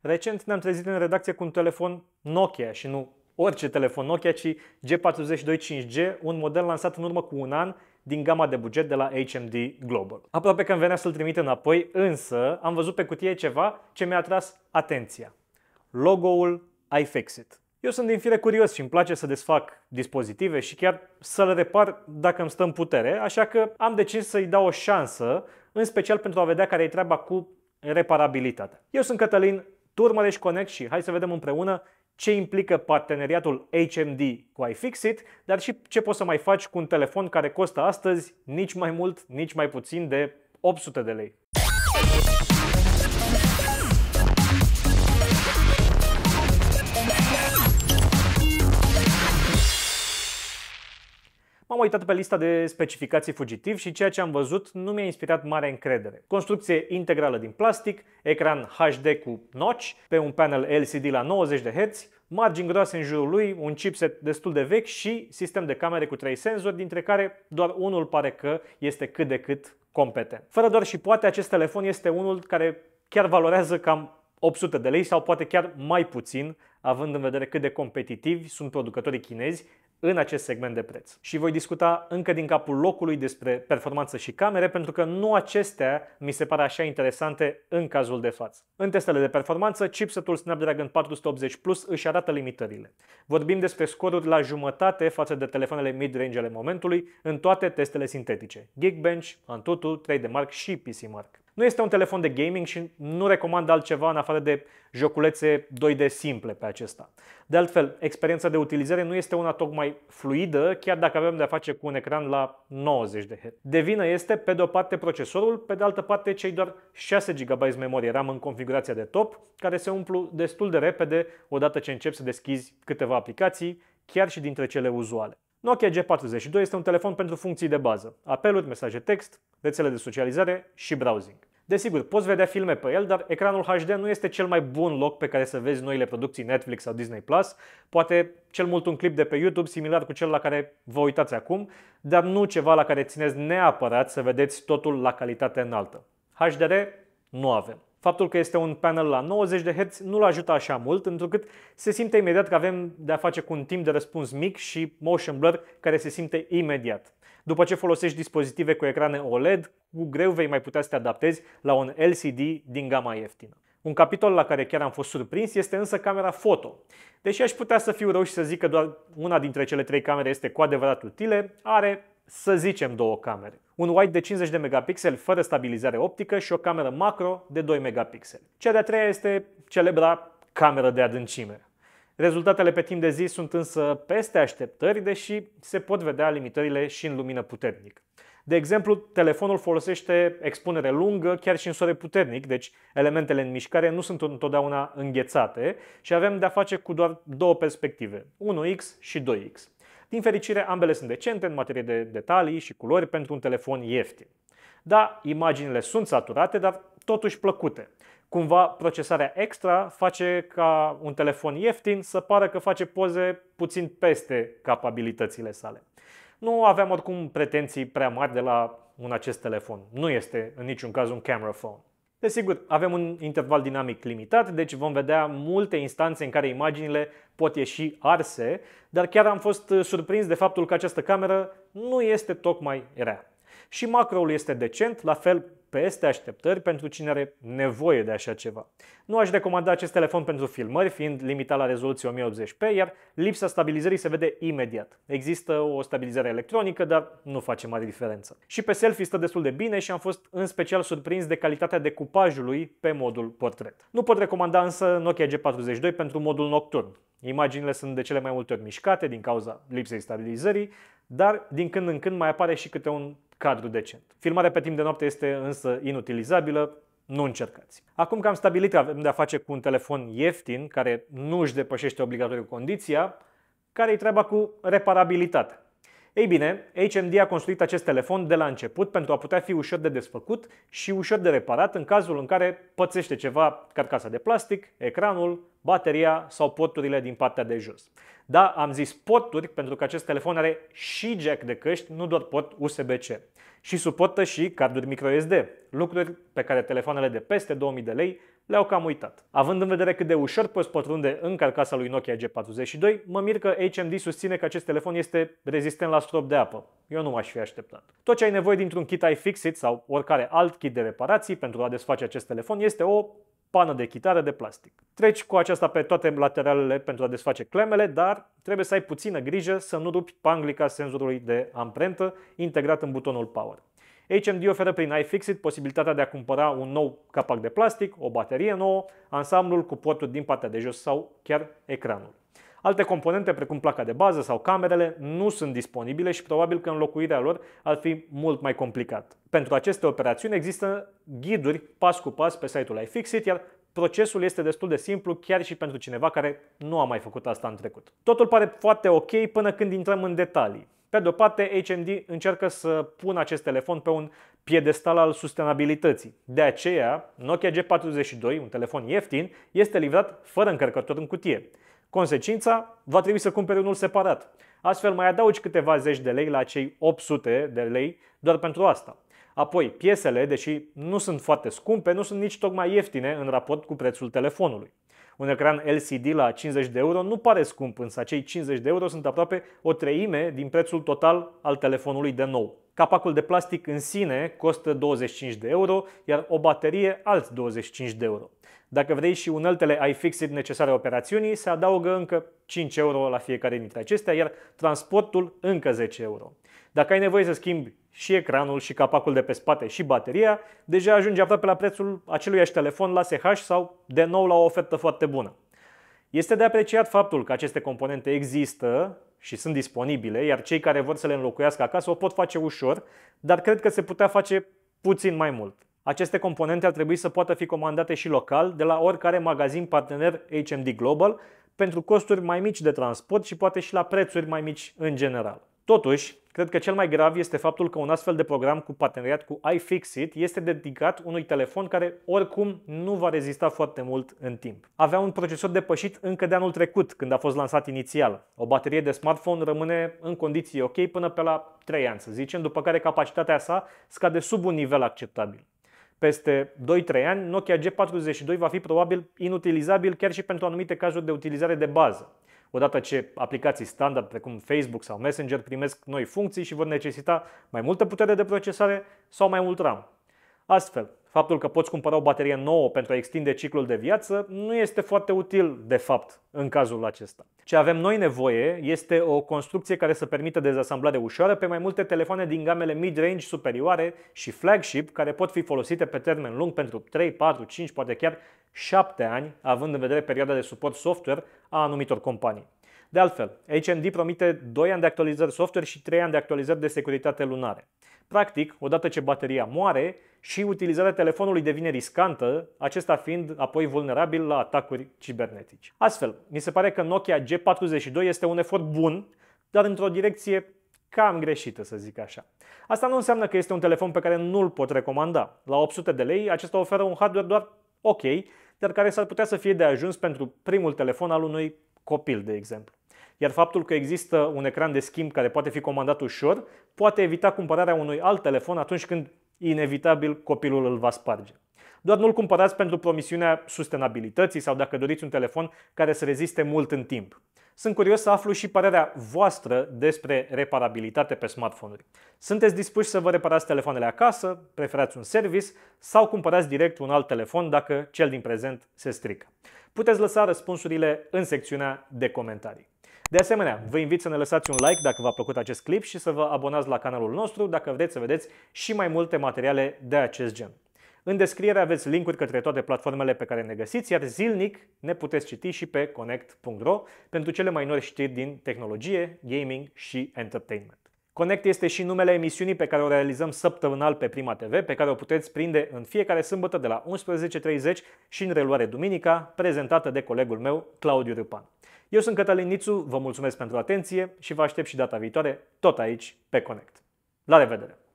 Recent ne-am trezit în redacție cu un telefon Nokia și nu orice telefon Nokia, ci G42 5G, un model lansat în urmă cu un an din gama de buget de la HMD Global. Aproape că îmi venea să-l trimit înapoi, însă am văzut pe cutie ceva ce mi-a atras atenția. Logo-ul iFixit. Eu sunt din fire curios și îmi place să desfac dispozitive și chiar să le repar dacă îmi stă în putere, așa că am decis să-i dau o șansă, în special pentru a vedea care e treaba cu reparabilitatea. Eu sunt Cătălin tu urmărești Connect și hai să vedem împreună ce implică parteneriatul HMD cu iFixit, dar și ce poți să mai faci cu un telefon care costă astăzi nici mai mult, nici mai puțin de 800 de lei. M-am uitat pe lista de specificații fugitiv și ceea ce am văzut nu mi-a inspirat mare încredere. Construcție integrală din plastic, ecran HD cu notch, pe un panel LCD la 90 de Hz, margini groase în jurul lui, un chipset destul de vechi și sistem de camere cu trei senzori, dintre care doar unul pare că este cât de cât competent. Fără doar și poate, acest telefon este unul care chiar valorează cam 800 de lei sau poate chiar mai puțin, având în vedere cât de competitivi sunt producătorii chinezi în acest segment de preț. Și voi discuta încă din capul locului despre performanță și camere, pentru că nu acestea mi se pare așa interesante în cazul de față. În testele de performanță, chipsetul Snapdragon 480 Plus își arată limitările. Vorbim despre scoruri la jumătate față de telefoanele mid-range ale momentului în toate testele sintetice, Geekbench, Antutu, 3 dmark și PCMark. Nu este un telefon de gaming și nu recomand altceva în afară de joculețe 2D simple pe acesta. De altfel, experiența de utilizare nu este una tocmai fluidă, chiar dacă avem de-a face cu un ecran la 90 de Hz. De vină este, pe de o parte, procesorul, pe de altă parte, cei doar 6 GB memorie RAM în configurația de top, care se umplu destul de repede odată ce începi să deschizi câteva aplicații, chiar și dintre cele uzuale. Nokia G42 este un telefon pentru funcții de bază, apeluri, mesaje text, rețele de socializare și browsing. Desigur, poți vedea filme pe el, dar ecranul HD nu este cel mai bun loc pe care să vezi noile producții Netflix sau Disney+. Plus. Poate cel mult un clip de pe YouTube similar cu cel la care vă uitați acum, dar nu ceva la care țineți neapărat să vedeți totul la calitate înaltă. HDR nu avem. Faptul că este un panel la 90 de Hz nu-l ajută așa mult, întrucât se simte imediat că avem de a face cu un timp de răspuns mic și motion blur care se simte imediat. După ce folosești dispozitive cu ecrane OLED, cu greu vei mai putea să te adaptezi la un LCD din gama ieftină. Un capitol la care chiar am fost surprins este însă camera foto. Deși aș putea să fiu rău și să zic că doar una dintre cele trei camere este cu adevărat utile, are, să zicem, două camere. Un wide de 50 de megapixel fără stabilizare optică și o cameră macro de 2 megapixeli. Cea de-a treia este celebra cameră de adâncime. Rezultatele pe timp de zi sunt însă peste așteptări, deși se pot vedea limitările și în lumină puternică. De exemplu, telefonul folosește expunere lungă chiar și în soare puternic, deci elementele în mișcare nu sunt întotdeauna înghețate și avem de-a face cu doar două perspective, 1X și 2X. Din fericire, ambele sunt decente în materie de detalii și culori pentru un telefon ieftin. Da, imaginile sunt saturate, dar totuși plăcute. Cumva procesarea extra face ca un telefon ieftin să pară că face poze puțin peste capabilitățile sale. Nu aveam oricum pretenții prea mari de la un acest telefon. Nu este în niciun caz un camera phone. Desigur, avem un interval dinamic limitat, deci vom vedea multe instanțe în care imaginile pot ieși arse, dar chiar am fost surprins de faptul că această cameră nu este tocmai rea. Și macroul este decent, la fel peste așteptări pentru cine are nevoie de așa ceva. Nu aș recomanda acest telefon pentru filmări, fiind limitat la rezoluție 1080p, iar lipsa stabilizării se vede imediat. Există o stabilizare electronică, dar nu face mare diferență. Și pe selfie stă destul de bine și am fost în special surprins de calitatea decupajului pe modul portret. Nu pot recomanda însă Nokia G42 pentru modul nocturn. Imaginile sunt de cele mai multe ori mișcate din cauza lipsei stabilizării, dar din când în când mai apare și câte un cadru decent. Filmarea pe timp de noapte este însă inutilizabilă, nu încercați. Acum că am stabilit că avem de-a face cu un telefon ieftin, care nu își depășește obligatoriu condiția, care i treaba cu reparabilitatea? Ei bine, HMD a construit acest telefon de la început pentru a putea fi ușor de desfăcut și ușor de reparat în cazul în care pățește ceva carcasa de plastic, ecranul, bateria sau porturile din partea de jos. Da, am zis porturi pentru că acest telefon are și jack de căști, nu doar port USB-C. Și suportă și carduri microSD, lucruri pe care telefoanele de peste 2000 de lei le-au cam uitat. Având în vedere cât de ușor poți pătrunde în carcasa lui Nokia G42, mă mir că HMD susține că acest telefon este rezistent la strop de apă. Eu nu m-aș fi așteptat. Tot ce ai nevoie dintr-un kit iFixit sau oricare alt kit de reparații pentru a desface acest telefon este o pană de chitară de plastic. Treci cu aceasta pe toate lateralele pentru a desface clemele, dar trebuie să ai puțină grijă să nu rupi panglica senzorului de amprentă integrat în butonul power. HMD oferă prin iFixit posibilitatea de a cumpăra un nou capac de plastic, o baterie nouă, ansamblul cu portul din partea de jos sau chiar ecranul. Alte componente, precum placa de bază sau camerele, nu sunt disponibile și probabil că înlocuirea lor ar fi mult mai complicat. Pentru aceste operațiuni există ghiduri pas cu pas pe site-ul iFixit, iar procesul este destul de simplu chiar și pentru cineva care nu a mai făcut asta în trecut. Totul pare foarte ok până când intrăm în detalii. Pe de o parte, HMD încearcă să pună acest telefon pe un piedestal al sustenabilității. De aceea, Nokia G42, un telefon ieftin, este livrat fără încărcător în cutie. Consecința? Va trebui să cumperi unul separat. Astfel mai adaugi câteva zeci de lei la cei 800 de lei doar pentru asta. Apoi, piesele, deși nu sunt foarte scumpe, nu sunt nici tocmai ieftine în raport cu prețul telefonului. Un ecran LCD la 50 de euro nu pare scump, însă acei 50 de euro sunt aproape o treime din prețul total al telefonului de nou. Capacul de plastic în sine costă 25 de euro, iar o baterie alt 25 de euro. Dacă vrei și uneltele iFixit necesare operațiunii, se adaugă încă 5 euro la fiecare dintre acestea, iar transportul încă 10 euro. Dacă ai nevoie să schimbi și ecranul și capacul de pe spate și bateria, deja ajunge aproape la prețul aceluiași telefon la SH sau de nou la o ofertă foarte bună. Este de apreciat faptul că aceste componente există și sunt disponibile, iar cei care vor să le înlocuiască acasă o pot face ușor, dar cred că se putea face puțin mai mult. Aceste componente ar trebui să poată fi comandate și local de la oricare magazin partener HMD Global pentru costuri mai mici de transport și poate și la prețuri mai mici în general. Totuși, cred că cel mai grav este faptul că un astfel de program cu parteneriat cu iFixit este dedicat unui telefon care oricum nu va rezista foarte mult în timp. Avea un procesor depășit încă de anul trecut, când a fost lansat inițial. O baterie de smartphone rămâne în condiții ok până pe la 3 ani, să zicem, după care capacitatea sa scade sub un nivel acceptabil peste 2-3 ani, Nokia G42 va fi probabil inutilizabil chiar și pentru anumite cazuri de utilizare de bază odată ce aplicații standard precum Facebook sau Messenger primesc noi funcții și vor necesita mai multă putere de procesare sau mai mult RAM. Astfel, faptul că poți cumpăra o baterie nouă pentru a extinde ciclul de viață nu este foarte util, de fapt, în cazul acesta. Ce avem noi nevoie este o construcție care să permită dezasamblare ușoară pe mai multe telefoane din gamele mid-range superioare și flagship care pot fi folosite pe termen lung pentru 3, 4, 5, poate chiar 7 ani, având în vedere perioada de suport software a anumitor companii. De altfel, HMD promite 2 ani de actualizări software și 3 ani de actualizări de securitate lunare. Practic, odată ce bateria moare și utilizarea telefonului devine riscantă, acesta fiind apoi vulnerabil la atacuri cibernetici. Astfel, mi se pare că Nokia G42 este un efort bun, dar într-o direcție cam greșită, să zic așa. Asta nu înseamnă că este un telefon pe care nu-l pot recomanda. La 800 de lei, acesta oferă un hardware doar ok, dar care s-ar putea să fie de ajuns pentru primul telefon al unui copil, de exemplu. Iar faptul că există un ecran de schimb care poate fi comandat ușor, poate evita cumpărarea unui alt telefon atunci când inevitabil copilul îl va sparge. Doar nu-l cumpărați pentru promisiunea sustenabilității sau dacă doriți un telefon care să reziste mult în timp. Sunt curios să aflu și părerea voastră despre reparabilitate pe smartphone-uri. Sunteți dispuși să vă reparați telefoanele acasă, preferați un service sau cumpărați direct un alt telefon dacă cel din prezent se strică. Puteți lăsa răspunsurile în secțiunea de comentarii. De asemenea, vă invit să ne lăsați un like dacă v-a plăcut acest clip și să vă abonați la canalul nostru dacă vreți să vedeți și mai multe materiale de acest gen. În descriere aveți linkuri către toate platformele pe care ne găsiți, iar zilnic ne puteți citi și pe connect.ro pentru cele mai noi știri din tehnologie, gaming și entertainment. Connect este și numele emisiunii pe care o realizăm săptămânal pe Prima TV, pe care o puteți prinde în fiecare sâmbătă de la 11.30 și în reluare duminica, prezentată de colegul meu, Claudiu Râpan. Eu sunt Cătălin Nițu, vă mulțumesc pentru atenție și vă aștept și data viitoare tot aici pe Connect. La revedere!